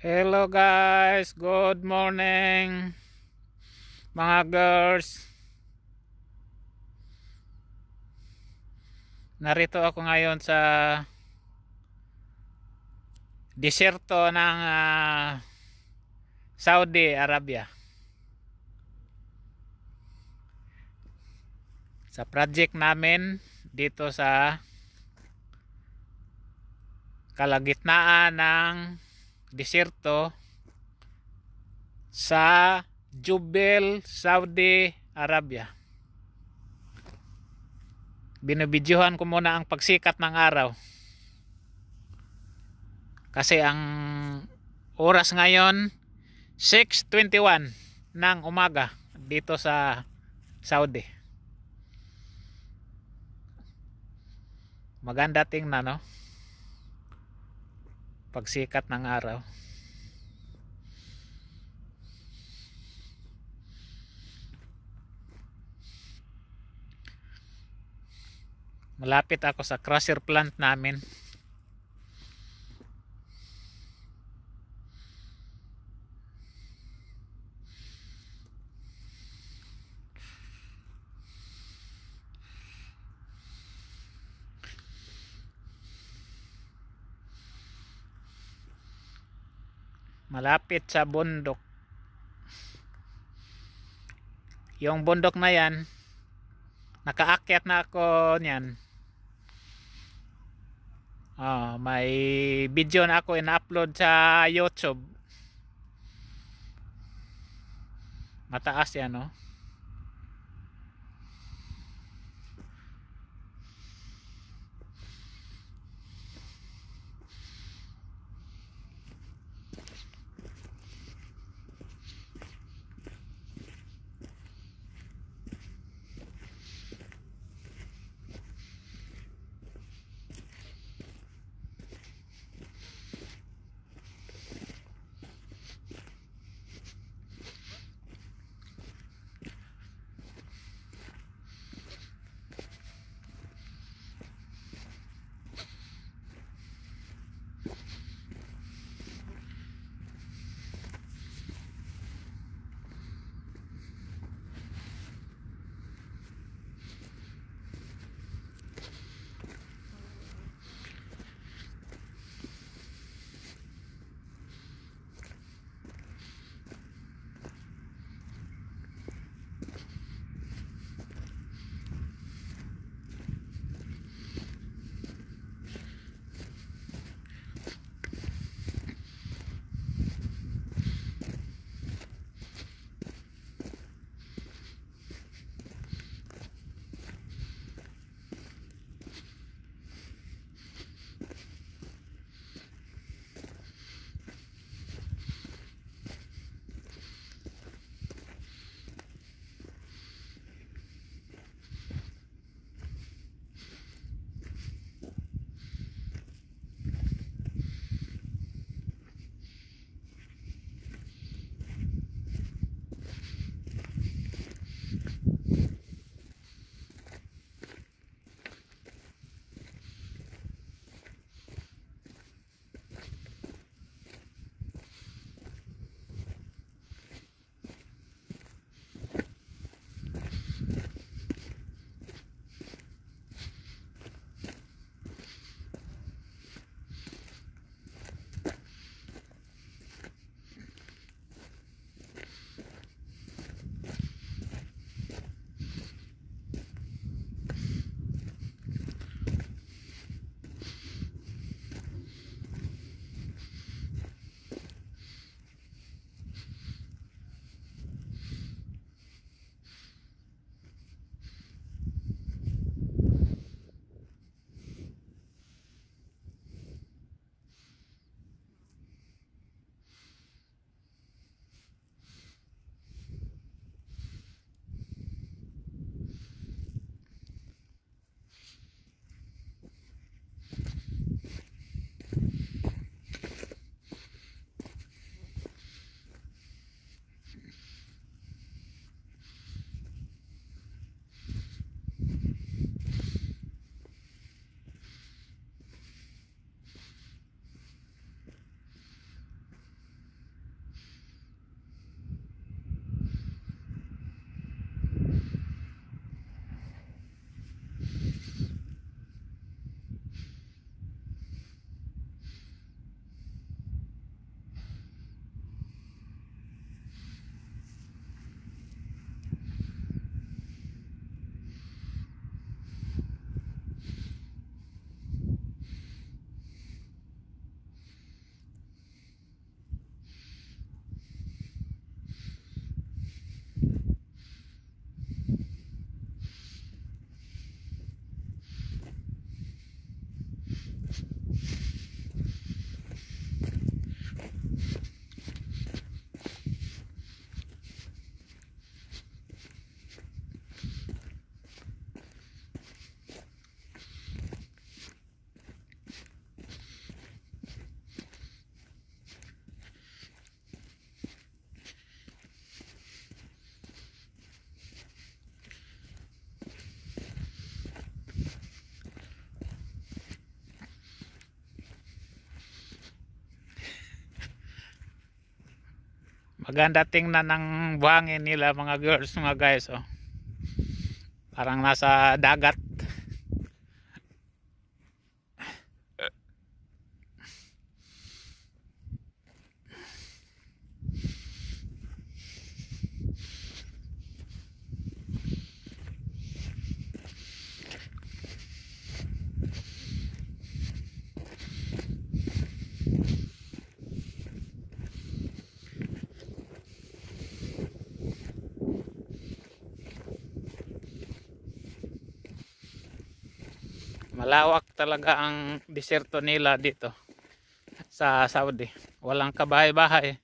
Hello guys, good morning mga girls Narito ako ngayon sa disyerto ng uh, Saudi Arabia Sa project namin dito sa kalagitnaan ng diserto sa Jubel, Saudi Arabia. Binibidyohan ko muna ang pagsikat ng araw. Kasi ang oras ngayon 6.21 ng umaga dito sa Saudi. Maganda tingnan no? pagsikat ng araw malapit ako sa crusher plant namin malapit sa bundok yung bundok na yan nakaakyat na ako niyan oh, may video na ako in-upload sa youtube mataas yan oh Magandating tingnan ng buhangin nila mga girls mga guys. Oh. Parang nasa dagat. malawak talaga ang diserto nila dito sa Saudi walang kabahay-bahay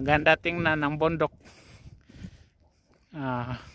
maganda tingnan ng bundok ah